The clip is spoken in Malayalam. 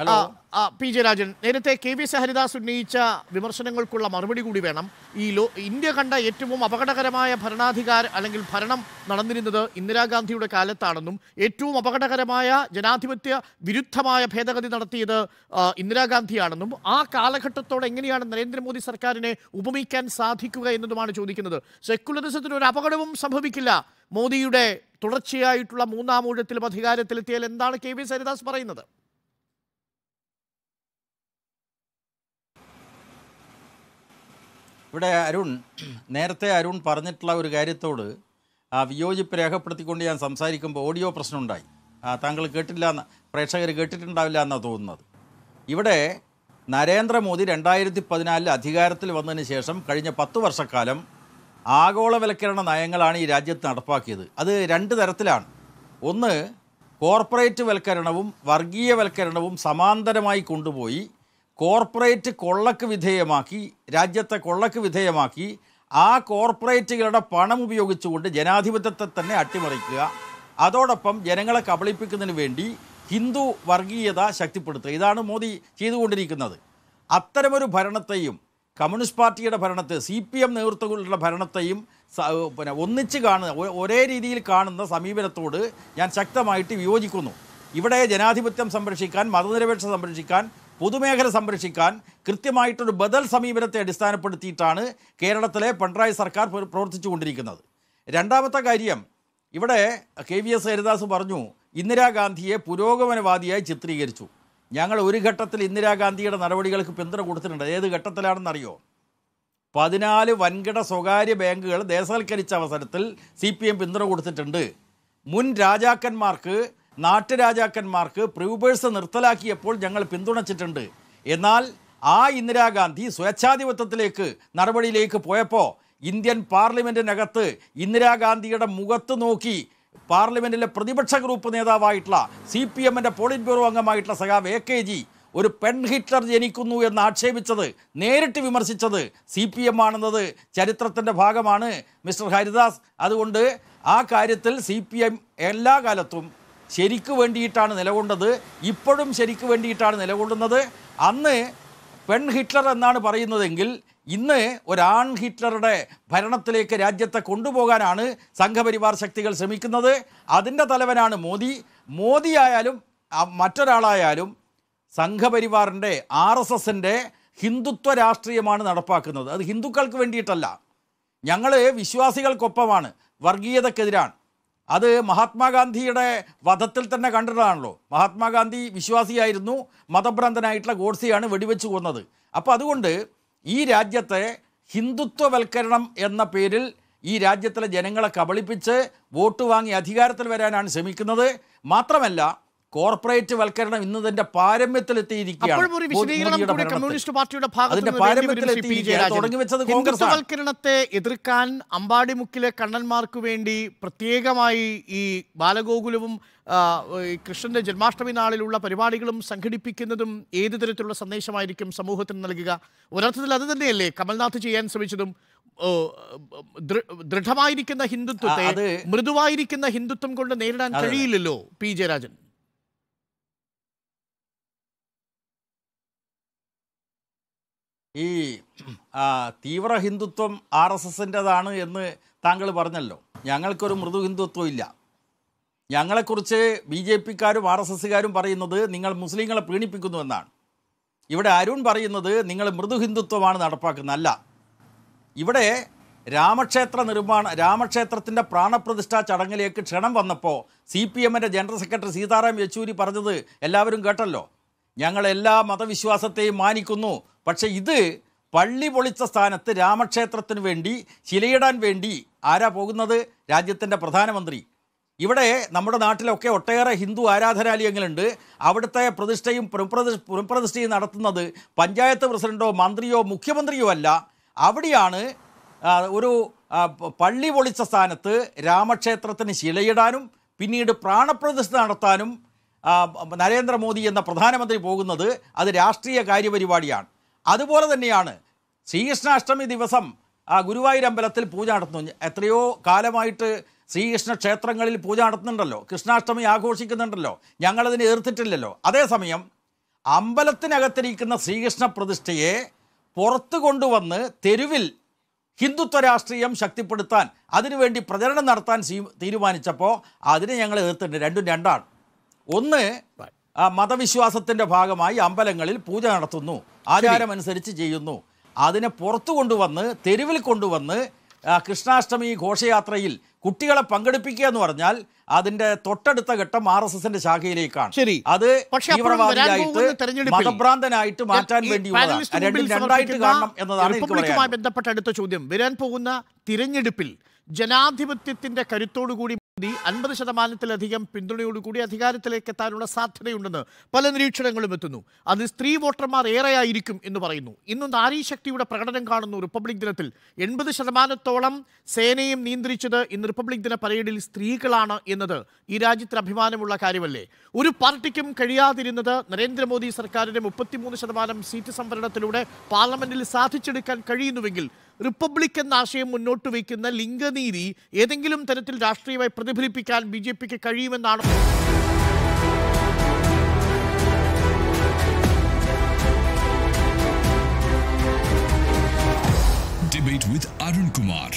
ഹലോ പി ജെ രാജൻ നേരത്തെ കെ വി സഹരിദാസ് ഉന്നയിച്ച വിമർശനങ്ങൾക്കുള്ള മറുപടി കൂടി വേണം ഈ ലോ ഇന്ത്യ കണ്ട ഏറ്റവും അപകടകരമായ ഭരണാധികാര അല്ലെങ്കിൽ ഭരണം നടന്നിരുന്നത് ഇന്ദിരാഗാന്ധിയുടെ കാലത്താണെന്നും ഏറ്റവും അപകടകരമായ ജനാധിപത്യ വിരുദ്ധമായ ഭേദഗതി നടത്തിയത് ഇന്ദിരാഗാന്ധിയാണെന്നും ആ കാലഘട്ടത്തോടെ എങ്ങനെയാണ് നരേന്ദ്രമോദി സർക്കാരിനെ ഉപമിക്കാൻ സാധിക്കുക എന്നതുമാണ് ചോദിക്കുന്നത് സെക്കുലറിസത്തിന് ഒരു അപകടവും സംഭവിക്കില്ല മോദിയുടെ തുടർച്ചയായിട്ടുള്ള മൂന്നാം ഊഴത്തിലും അധികാരത്തിലെത്തിയാൽ എന്താണ് കെ വി സരിദാസ് പറയുന്നത് ഇവിടെ അരുൺ നേരത്തെ അരുൺ പറഞ്ഞിട്ടുള്ള ഒരു കാര്യത്തോട് വിയോജിപ്പ് രേഖപ്പെടുത്തിക്കൊണ്ട് ഞാൻ സംസാരിക്കുമ്പോൾ ഓഡിയോ പ്രശ്നമുണ്ടായി താങ്കൾ കേട്ടില്ല എന്ന് പ്രേക്ഷകർ കേട്ടിട്ടുണ്ടാവില്ല എന്നാണ് തോന്നുന്നത് ഇവിടെ നരേന്ദ്രമോദി രണ്ടായിരത്തി പതിനാലിൽ അധികാരത്തിൽ വന്നതിന് ശേഷം കഴിഞ്ഞ പത്ത് വർഷക്കാലം ആഗോളവൽക്കരണ നയങ്ങളാണ് ഈ രാജ്യത്ത് നടപ്പാക്കിയത് അത് രണ്ട് തരത്തിലാണ് ഒന്ന് കോർപ്പറേറ്റ് വൽക്കരണവും വർഗീയവൽക്കരണവും സമാന്തരമായി കൊണ്ടുപോയി കോർപ്പറേറ്റ് കൊള്ളക്ക് വിധേയമാക്കി രാജ്യത്തെ കൊള്ളക്ക് വിധേയമാക്കി ആ കോർപ്പറേറ്റുകളുടെ പണം ഉപയോഗിച്ചുകൊണ്ട് ജനാധിപത്യത്തെ തന്നെ അട്ടിമറിക്കുക അതോടൊപ്പം ജനങ്ങളെ കബളിപ്പിക്കുന്നതിന് വേണ്ടി ഹിന്ദു വർഗീയത ശക്തിപ്പെടുത്തുക ഇതാണ് മോദി ചെയ്തുകൊണ്ടിരിക്കുന്നത് അത്തരമൊരു ഭരണത്തെയും കമ്മ്യൂണിസ്റ്റ് പാർട്ടിയുടെ ഭരണത്തെ സി പി എം നേതൃത്വങ്ങളുടെ ഭരണത്തെയും പിന്നെ ഒന്നിച്ച് കാണുന്ന ഒരേ രീതിയിൽ കാണുന്ന സമീപനത്തോട് ഞാൻ ശക്തമായിട്ട് വിയോജിക്കുന്നു ഇവിടെ ജനാധിപത്യം സംരക്ഷിക്കാൻ മതനിരപേക്ഷ സംരക്ഷിക്കാൻ പൊതുമേഖല സംരക്ഷിക്കാൻ കൃത്യമായിട്ടൊരു ബദൽ സമീപനത്തെ അടിസ്ഥാനപ്പെടുത്തിയിട്ടാണ് കേരളത്തിലെ പിണറായി സർക്കാർ പ്രവർത്തിച്ചുകൊണ്ടിരിക്കുന്നത് രണ്ടാമത്തെ കാര്യം ഇവിടെ കെ വി എസ് ഹരിദാസ് പറഞ്ഞു ഇന്ദിരാഗാന്ധിയെ പുരോഗമനവാദിയായി ചിത്രീകരിച്ചു ഞങ്ങൾ ഒരു ഘട്ടത്തിൽ ഇന്ദിരാഗാന്ധിയുടെ നടപടികൾക്ക് പിന്തുണ കൊടുത്തിട്ടുണ്ട് ഏത് ഘട്ടത്തിലാണെന്നറിയോ പതിനാല് വൻകിട സ്വകാര്യ ബാങ്കുകൾ ദേശവൽക്കരിച്ച അവസരത്തിൽ സി പി എം പിന്തുണ കൊടുത്തിട്ടുണ്ട് മുൻ രാജാക്കന്മാർക്ക് നാട്ടുരാജാക്കന്മാർക്ക് പ്രൂബേഴ്സ് നിർത്തലാക്കിയപ്പോൾ ഞങ്ങൾ പിന്തുണച്ചിട്ടുണ്ട് എന്നാൽ ആ ഇന്ദിരാഗാന്ധി സ്വേച്ഛാധിപത്യത്തിലേക്ക് നടപടിയിലേക്ക് പോയപ്പോൾ ഇന്ത്യൻ പാർലമെൻറ്റിനകത്ത് ഇന്ദിരാഗാന്ധിയുടെ മുഖത്ത് നോക്കി പാർലമെൻറ്റിലെ പ്രതിപക്ഷ ഗ്രൂപ്പ് നേതാവായിട്ടുള്ള സി പി എമ്മിൻ്റെ പോളിറ്റ് ബ്യൂറോ അംഗമായിട്ടുള്ള സഖാവ് എ കെ ജി ഒരു പെൺ ഹിറ്റ്ലർ ജനിക്കുന്നു എന്ന് ആക്ഷേപിച്ചത് നേരിട്ട് വിമർശിച്ചത് സി പി എം ആണെന്നത് ചരിത്രത്തിൻ്റെ ഭാഗമാണ് മിസ്റ്റർ ഹരിദാസ് അതുകൊണ്ട് ആ കാര്യത്തിൽ സി പി എം എല്ലാ കാലത്തും ശരിക്ക് വേണ്ടിയിട്ടാണ് നിലകൊണ്ടത് ഇപ്പോഴും ശരിക്ക് വേണ്ടിയിട്ടാണ് നിലകൊള്ളുന്നത് അന്ന് പെൺ ഹിറ്റ്ലർ എന്നാണ് പറയുന്നതെങ്കിൽ ഇന്ന് ഒരാൺ ഹിറ്റ്ലറുടെ ഭരണത്തിലേക്ക് രാജ്യത്തെ കൊണ്ടുപോകാനാണ് സംഘപരിവാർ ശക്തികൾ ശ്രമിക്കുന്നത് അതിൻ്റെ തലവനാണ് മോദി മോദിയായാലും മറ്റൊരാളായാലും സംഘപരിവാറിൻ്റെ ആർ എസ് എസിൻ്റെ ഹിന്ദുത്വ രാഷ്ട്രീയമാണ് നടപ്പാക്കുന്നത് അത് ഹിന്ദുക്കൾക്ക് വേണ്ടിയിട്ടല്ല ഞങ്ങൾ വിശ്വാസികൾക്കൊപ്പമാണ് വർഗീയതക്കെതിരാണ് അത് മഹാത്മാഗാന്ധിയുടെ വധത്തിൽ തന്നെ കണ്ടിട്ടാണല്ലോ മഹാത്മാഗാന്ധി വിശ്വാസിയായിരുന്നു മതഭ്രാന്തനായിട്ടുള്ള ഗോഡ്സിയാണ് വെടിവെച്ച് കൊന്നത് അപ്പോൾ അതുകൊണ്ട് ഈ രാജ്യത്തെ ഹിന്ദുത്വവൽക്കരണം എന്ന പേരിൽ ഈ രാജ്യത്തിലെ ജനങ്ങളെ കബളിപ്പിച്ച് വോട്ട് വാങ്ങി അധികാരത്തിൽ വരാനാണ് ശ്രമിക്കുന്നത് മാത്രമല്ല കോർപ്പറേറ്റ് വൽക്കരണം ഇന്ന് തന്റെ പാരമ്യത്തിലെത്തിയിരിക്കുകയാണ് കമ്മ്യൂണിസ്റ്റ് പാർട്ടിയുടെ അതിന്റെ പാരമ്യത്തിലെത്തിയിരിക്കുകയാണ് തുടങ്ങി വെച്ചത് കോൺഗ്രസ് വൽക്കരണത്തെ എതിർക്കാൻ അമ്പാടിമുക്കിലെ കണ്ണന്മാർക്ക് വേണ്ടി പ്രത്യേകമായി ഈ ബാലഗോകുലവും കൃഷ്ണന്റെ ജന്മാഷ്ടമി നാളിലുള്ള പരിപാടികളും സംഘടിപ്പിക്കുന്നതും ഏത് തരത്തിലുള്ള സന്ദേശമായിരിക്കും സമൂഹത്തിന് നൽകുക ഒരർത്ഥത്തിൽ അത് തന്നെയല്ലേ കമൽനാഥ് ചെയ്യാൻ ശ്രമിച്ചതും ദൃഢമായിരിക്കുന്ന ഹിന്ദുത്വത്തെ മൃദുവായിരിക്കുന്ന ഹിന്ദുത്വം കൊണ്ട് നേരിടാൻ കഴിയില്ലല്ലോ പി ജയരാജൻ ഈ തീവ്ര ഹിന്ദുത്വം ആർ എസ് എസിൻ്റെതാണ് എന്ന് താങ്കൾ പറഞ്ഞല്ലോ ഞങ്ങൾക്കൊരു മൃദു ഹിന്ദുത്വം ഇല്ല ഞങ്ങളെക്കുറിച്ച് ബി ജെ പിക്കാരും ആർ എസ് എസ്സുകാരും പറയുന്നത് നിങ്ങൾ മുസ്ലിങ്ങളെ പ്രീണിപ്പിക്കുന്നു എന്നാണ് ഇവിടെ അരുൺ പറയുന്നത് നിങ്ങൾ മൃദു ഹിന്ദുത്വമാണ് നടപ്പാക്കുന്നത് അല്ല ഇവിടെ രാമക്ഷേത്ര നിർമ്മാണ രാമക്ഷേത്രത്തിൻ്റെ പ്രാണപ്രതിഷ്ഠാ ചടങ്ങിലേക്ക് ക്ഷണം വന്നപ്പോൾ സി പി എമ്മിൻ്റെ ജനറൽ സെക്രട്ടറി സീതാറാം യെച്ചൂരി പറഞ്ഞത് എല്ലാവരും കേട്ടല്ലോ ഞങ്ങൾ എല്ലാ മതവിശ്വാസത്തെയും മാനിക്കുന്നു പക്ഷേ ഇത് പള്ളി പൊളിച്ച സ്ഥാനത്ത് രാമക്ഷേത്രത്തിന് വേണ്ടി ശിലയിടാൻ വേണ്ടി ആരാ പോകുന്നത് രാജ്യത്തിൻ്റെ പ്രധാനമന്ത്രി ഇവിടെ നമ്മുടെ നാട്ടിലൊക്കെ ഒട്ടേറെ ഹിന്ദു ആരാധനാലയങ്ങളുണ്ട് അവിടുത്തെ പ്രതിഷ്ഠയും പുനഃപ്രതിഷ്ഠയും നടത്തുന്നത് പഞ്ചായത്ത് പ്രസിഡന്റോ മന്ത്രിയോ മുഖ്യമന്ത്രിയോ അല്ല അവിടെയാണ് ഒരു പള്ളി പൊളിച്ച സ്ഥാനത്ത് രാമക്ഷേത്രത്തിന് ശിലയിടാനും പിന്നീട് പ്രാണപ്രതിഷ്ഠ നടത്താനും നരേന്ദ്രമോദി എന്ന പ്രധാനമന്ത്രി പോകുന്നത് അത് രാഷ്ട്രീയ കാര്യപരിപാടിയാണ് അതുപോലെ തന്നെയാണ് ശ്രീകൃഷ്ണാഷ്ടമി ദിവസം അമ്പലത്തിൽ പൂജ നടത്തുന്നു എത്രയോ കാലമായിട്ട് ശ്രീകൃഷ്ണ ക്ഷേത്രങ്ങളിൽ പൂജ നടത്തുന്നുണ്ടല്ലോ കൃഷ്ണാഷ്ടമി ആഘോഷിക്കുന്നുണ്ടല്ലോ ഞങ്ങളതിനെ എതിർത്തിട്ടില്ലല്ലോ അതേസമയം അമ്പലത്തിനകത്തിരിക്കുന്ന ശ്രീകൃഷ്ണ പ്രതിഷ്ഠയെ പുറത്തു കൊണ്ടുവന്ന് തെരുവിൽ ഹിന്ദുത്വ രാഷ്ട്രീയം ശക്തിപ്പെടുത്താൻ അതിനുവേണ്ടി പ്രചരണം നടത്താൻ തീരുമാനിച്ചപ്പോൾ അതിനെ ഞങ്ങൾ എതിർത്തിട്ടുണ്ട് രണ്ടും രണ്ടാണ് ഒന്ന് ആ മതവിശ്വാസത്തിൻ്റെ ഭാഗമായി അമ്പലങ്ങളിൽ പൂജ നടത്തുന്നു ആചാരമനുസരിച്ച് ചെയ്യുന്നു അതിനെ പുറത്തു കൊണ്ടുവന്ന് തെരുവിൽ കൊണ്ടുവന്ന് കൃഷ്ണാഷ്ടമി ഘോഷയാത്രയിൽ കുട്ടികളെ പങ്കെടുപ്പിക്കുക എന്ന് പറഞ്ഞാൽ അതിന്റെ തൊട്ടടുത്ത ഘട്ടം ആർ എസ് എസിന്റെ ശാഖയിലേക്കാണ് ശരി അത് മതഭ്രാന്തനായിട്ട് മാറ്റാൻ രണ്ടായിട്ട് കാണണം എന്നതാണ് ബന്ധപ്പെട്ട അടുത്ത ചോദ്യം വരാൻ പോകുന്ന തിരഞ്ഞെടുപ്പിൽ ജനാധിപത്യത്തിന്റെ കരുത്തോടുകൂടി ഇനി അൻപത് ശതമാനത്തിലധികം പിന്തുണയോടുകൂടി അധികാരത്തിലേക്ക് എത്താനുള്ള സാധ്യതയുണ്ടെന്ന് പല നിരീക്ഷണങ്ങളും എത്തുന്നു അത് സ്ത്രീ വോട്ടർമാർ ഏറെയായിരിക്കും എന്ന് പറയുന്നു ഇന്ന് നാരീശക്തിയുടെ പ്രകടനം കാണുന്നു റിപ്പബ്ലിക് ദിനത്തിൽ എൺപത് ശതമാനത്തോളം സേനയും നിയന്ത്രിച്ചത് ഇന്ന് റിപ്പബ്ലിക് ദിന പരേഡിൽ സ്ത്രീകളാണ് എന്നത് ഈ രാജ്യത്തിന് അഭിമാനമുള്ള കാര്യമല്ലേ ഒരു പാർട്ടിക്കും കഴിയാതിരുന്നത് നരേന്ദ്രമോദി സർക്കാരിന്റെ മുപ്പത്തിമൂന്ന് ശതമാനം സീറ്റ് സംവരണത്തിലൂടെ പാർലമെന്റിൽ സാധിച്ചെടുക്കാൻ കഴിയുന്നുവെങ്കിൽ റിപ്പബ്ലിക് എന്ന ആശയം മുന്നോട്ട് വയ്ക്കുന്ന ലിംഗനീതി ഏതെങ്കിലും തരത്തിൽ രാഷ്ട്രീയമായി പ്രതിഫലിപ്പിക്കാൻ ബി ജെ പിക്ക് കഴിയുമെന്നാണ് with Arun Kumar.